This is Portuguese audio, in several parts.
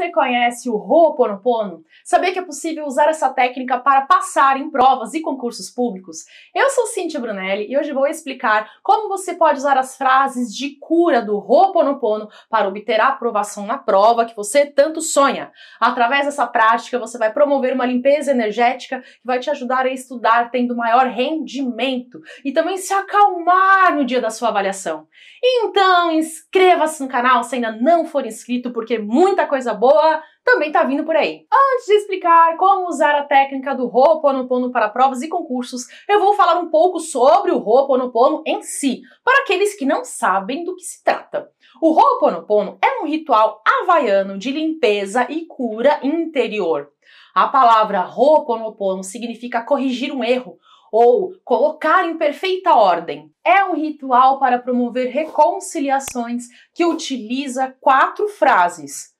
você conhece o Ho'oponopono, sabia que é possível usar essa técnica para passar em provas e concursos públicos? Eu sou Cintia Brunelli e hoje vou explicar como você pode usar as frases de cura do Ho'oponopono para obter a aprovação na prova que você tanto sonha. Através dessa prática, você vai promover uma limpeza energética que vai te ajudar a estudar tendo maior rendimento e também se acalmar no dia da sua avaliação. Então, inscreva-se no canal se ainda não for inscrito, porque muita coisa boa boa também tá vindo por aí. Antes de explicar como usar a técnica do Ho'oponopono para provas e concursos, eu vou falar um pouco sobre o Ho'oponopono em si, para aqueles que não sabem do que se trata. O Ho'oponopono é um ritual havaiano de limpeza e cura interior. A palavra Ho'oponopono significa corrigir um erro, ou colocar em perfeita ordem. É um ritual para promover reconciliações que utiliza quatro frases: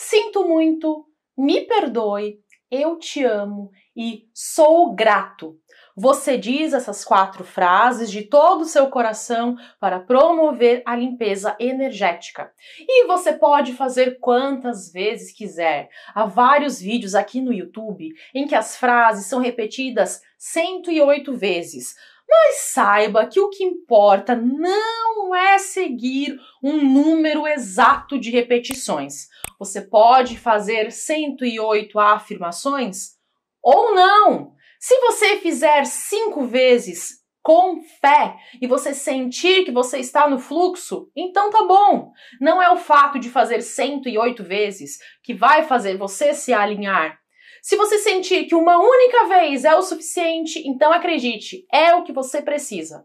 sinto muito, me perdoe, eu te amo e sou grato. Você diz essas quatro frases de todo o seu coração para promover a limpeza energética. E você pode fazer quantas vezes quiser. Há vários vídeos aqui no YouTube em que as frases são repetidas 108 vezes. Mas saiba que o que importa não é seguir um número exato de repetições. Você pode fazer 108 afirmações ou não. Se você fizer cinco vezes com fé e você sentir que você está no fluxo, então tá bom. Não é o fato de fazer 108 vezes que vai fazer você se alinhar. Se você sentir que uma única vez é o suficiente, então acredite, é o que você precisa.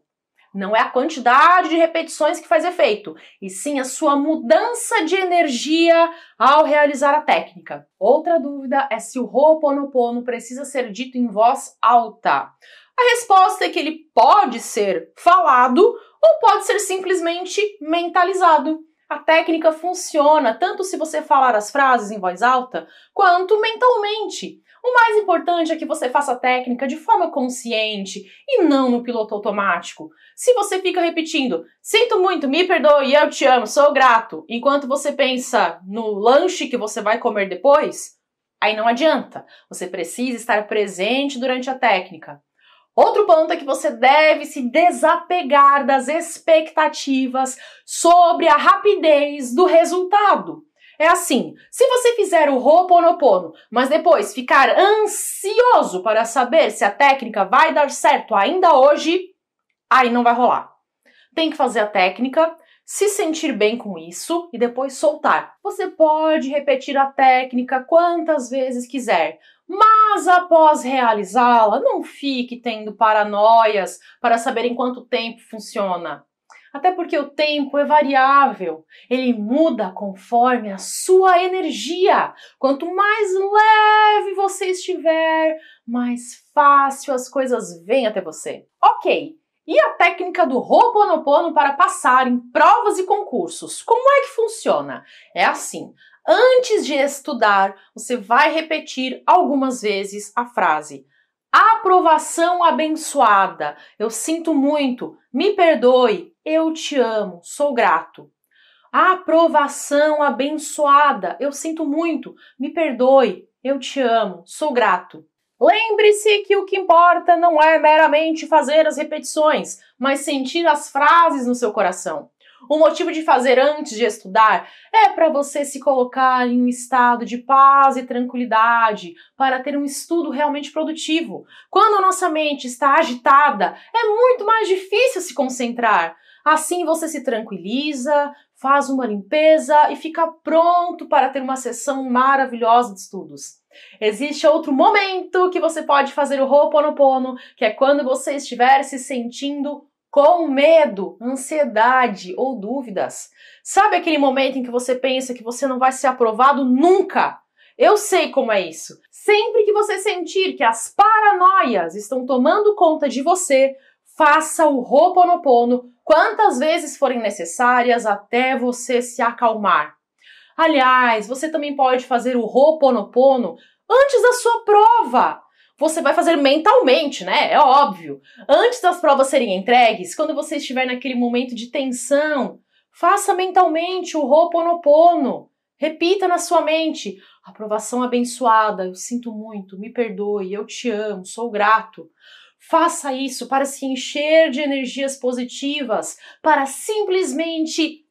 Não é a quantidade de repetições que faz efeito, e sim a sua mudança de energia ao realizar a técnica. Outra dúvida é se o Ho'oponopono precisa ser dito em voz alta. A resposta é que ele pode ser falado ou pode ser simplesmente mentalizado. A técnica funciona tanto se você falar as frases em voz alta, quanto mentalmente. O mais importante é que você faça a técnica de forma consciente e não no piloto automático. Se você fica repetindo, sinto muito, me perdoe, eu te amo, sou grato, enquanto você pensa no lanche que você vai comer depois, aí não adianta. Você precisa estar presente durante a técnica. Outro ponto é que você deve se desapegar das expectativas sobre a rapidez do resultado. É assim, se você fizer o Ho'oponopono, mas depois ficar ansioso para saber se a técnica vai dar certo ainda hoje, aí não vai rolar. Tem que fazer a técnica, se sentir bem com isso e depois soltar. Você pode repetir a técnica quantas vezes quiser, mas após realizá-la, não fique tendo paranoias para saber em quanto tempo funciona. Até porque o tempo é variável, ele muda conforme a sua energia. Quanto mais leve você estiver, mais fácil as coisas vêm até você. Ok, e a técnica do Ho'oponopono para passar em provas e concursos? Como é que funciona? É assim: antes de estudar, você vai repetir algumas vezes a frase. Aprovação abençoada. Eu sinto muito. Me perdoe. Eu te amo. Sou grato. Aprovação abençoada. Eu sinto muito. Me perdoe. Eu te amo. Sou grato. Lembre-se que o que importa não é meramente fazer as repetições, mas sentir as frases no seu coração. O motivo de fazer antes de estudar é para você se colocar em um estado de paz e tranquilidade, para ter um estudo realmente produtivo. Quando a nossa mente está agitada, é muito mais difícil se concentrar. Assim você se tranquiliza, faz uma limpeza e fica pronto para ter uma sessão maravilhosa de estudos. Existe outro momento que você pode fazer o Ho'oponopono, que é quando você estiver se sentindo com medo, ansiedade ou dúvidas. Sabe aquele momento em que você pensa que você não vai ser aprovado nunca? Eu sei como é isso. Sempre que você sentir que as paranoias estão tomando conta de você, faça o Ho'oponopono quantas vezes forem necessárias até você se acalmar. Aliás, você também pode fazer o Ho'oponopono antes da sua prova. Você vai fazer mentalmente, né? É óbvio. Antes das provas serem entregues, quando você estiver naquele momento de tensão, faça mentalmente o Ho'oponopono. Repita na sua mente: aprovação abençoada, eu sinto muito, me perdoe, eu te amo, sou grato. Faça isso para se encher de energias positivas, para simplesmente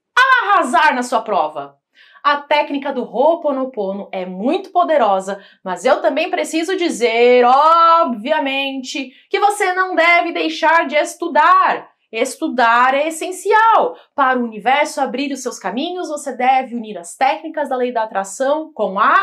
arrasar na sua prova. A técnica do Ho'oponopono é muito poderosa, mas eu também preciso dizer, obviamente, que você não deve deixar de estudar. Estudar é essencial. Para o universo abrir os seus caminhos, você deve unir as técnicas da lei da atração com a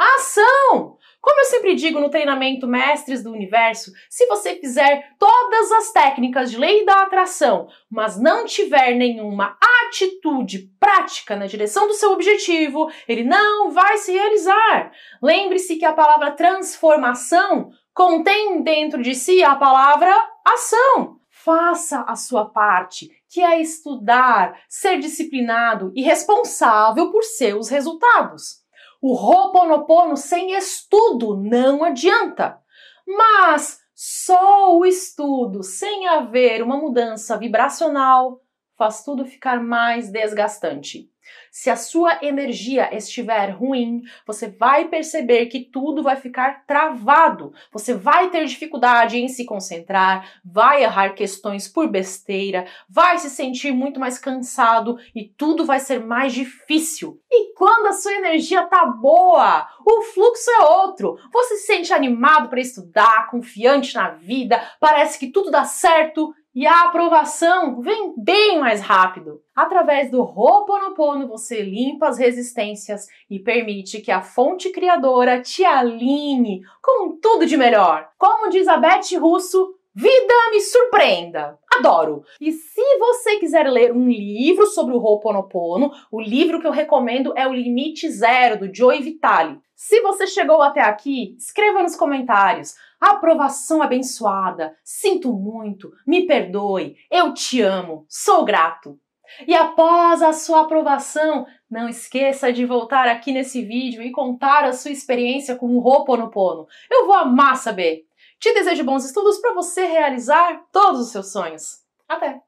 a ação! Como eu sempre digo no treinamento Mestres do Universo, se você fizer todas as técnicas de lei da atração, mas não tiver nenhuma atitude prática na direção do seu objetivo, ele não vai se realizar. Lembre-se que a palavra transformação contém dentro de si a palavra ação. Faça a sua parte, que é estudar, ser disciplinado e responsável por seus resultados. O Ho'oponopono sem estudo não adianta. Mas só o estudo, sem haver uma mudança vibracional, faz tudo ficar mais desgastante. Se a sua energia estiver ruim, você vai perceber que tudo vai ficar travado. Você vai ter dificuldade em se concentrar, vai errar questões por besteira, vai se sentir muito mais cansado e tudo vai ser mais difícil. E quando a sua energia tá boa, o fluxo é outro. Você se sente animado para estudar, confiante na vida, parece que tudo dá certo e a aprovação vem bem mais rápido. Através do Ho'oponopono você limpa as resistências e permite que a fonte criadora te alinhe com tudo de melhor. Como diz a Beth Russo, vida me surpreenda adoro. E se você quiser ler um livro sobre o Ho'oponopono, o livro que eu recomendo é O Limite Zero, do Joey Vitale. Se você chegou até aqui, escreva nos comentários. Aprovação é abençoada, sinto muito, me perdoe, eu te amo, sou grato. E após a sua aprovação, não esqueça de voltar aqui nesse vídeo e contar a sua experiência com o Ho'oponopono. Eu vou amar saber. Te desejo bons estudos para você realizar todos os seus sonhos. Até!